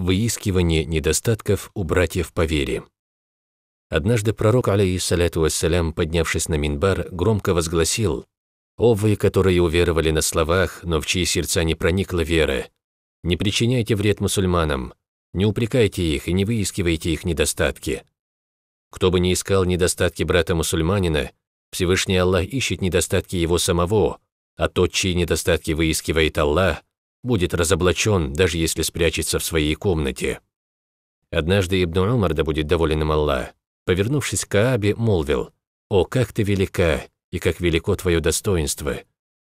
выискивание недостатков у братьев по вере. Однажды пророк, алейхиссаляту вассалям, поднявшись на минбар, громко возгласил «О вы, которые уверовали на словах, но в чьи сердца не проникла вера, не причиняйте вред мусульманам, не упрекайте их и не выискивайте их недостатки. Кто бы ни искал недостатки брата-мусульманина, Всевышний Аллах ищет недостатки его самого, а тот, чьи недостатки выискивает Аллах, будет разоблачен, даже если спрячется в своей комнате. Однажды Ибн Умар, да будет доволен им Аллах, повернувшись к Каабе, молвил, «О, как ты велика, и как велико твое достоинство!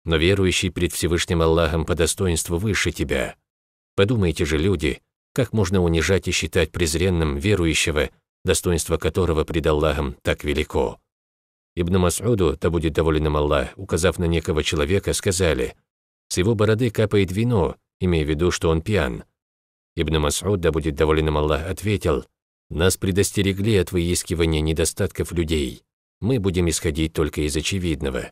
Но верующий пред Всевышним Аллахом по достоинству выше тебя. Подумайте же, люди, как можно унижать и считать презренным верующего, достоинство которого пред Аллахом так велико?» Ибн Масуду, да будет доволен им Аллах, указав на некого человека, сказали, с его бороды капает вино, имея в виду, что он пьян. Ибн Мас'уд, да будет доволен им Аллах, ответил, «Нас предостерегли от выискивания недостатков людей. Мы будем исходить только из очевидного».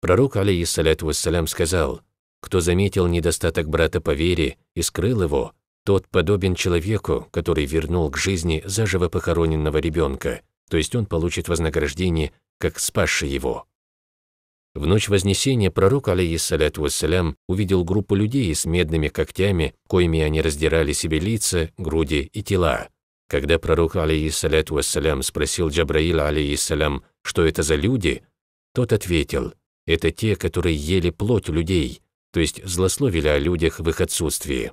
Пророк, алейхиссаляту вассалям, сказал, «Кто заметил недостаток брата по вере и скрыл его, тот подобен человеку, который вернул к жизни заживо похороненного ребенка, то есть он получит вознаграждение, как спасший его». В ночь Вознесения пророк, алейхиссаляту вассалям, увидел группу людей с медными когтями, коими они раздирали себе лица, груди и тела. Когда пророк, алейхиссаляту вассалям, спросил Джабраила, алейхиссалям, что это за люди, тот ответил, это те, которые ели плоть людей, то есть злословили о людях в их отсутствии.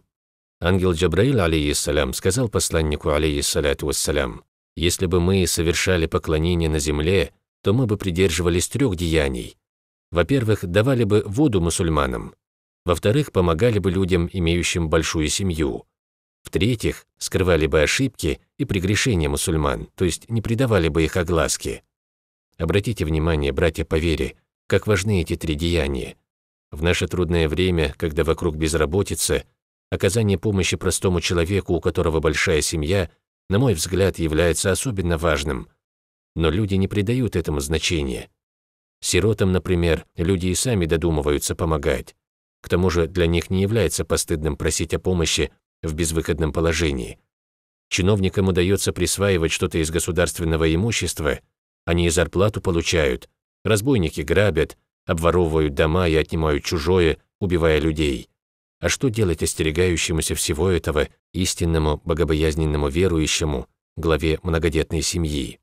Ангел Джабраил, алейхиссалям, сказал посланнику, алейхиссаляту вассалям, «Если бы мы совершали поклонение на земле, то мы бы придерживались трех деяний во-первых, давали бы воду мусульманам, во-вторых, помогали бы людям, имеющим большую семью, в-третьих, скрывали бы ошибки и прегрешения мусульман, то есть не предавали бы их огласке. Обратите внимание, братья по вере, как важны эти три деяния. В наше трудное время, когда вокруг безработица, оказание помощи простому человеку, у которого большая семья, на мой взгляд, является особенно важным. Но люди не придают этому значения. Сиротам, например, люди и сами додумываются помогать. К тому же для них не является постыдным просить о помощи в безвыходном положении. Чиновникам удается присваивать что-то из государственного имущества, они и зарплату получают, разбойники грабят, обворовывают дома и отнимают чужое, убивая людей. А что делать остерегающемуся всего этого истинному богобоязненному верующему, главе многодетной семьи?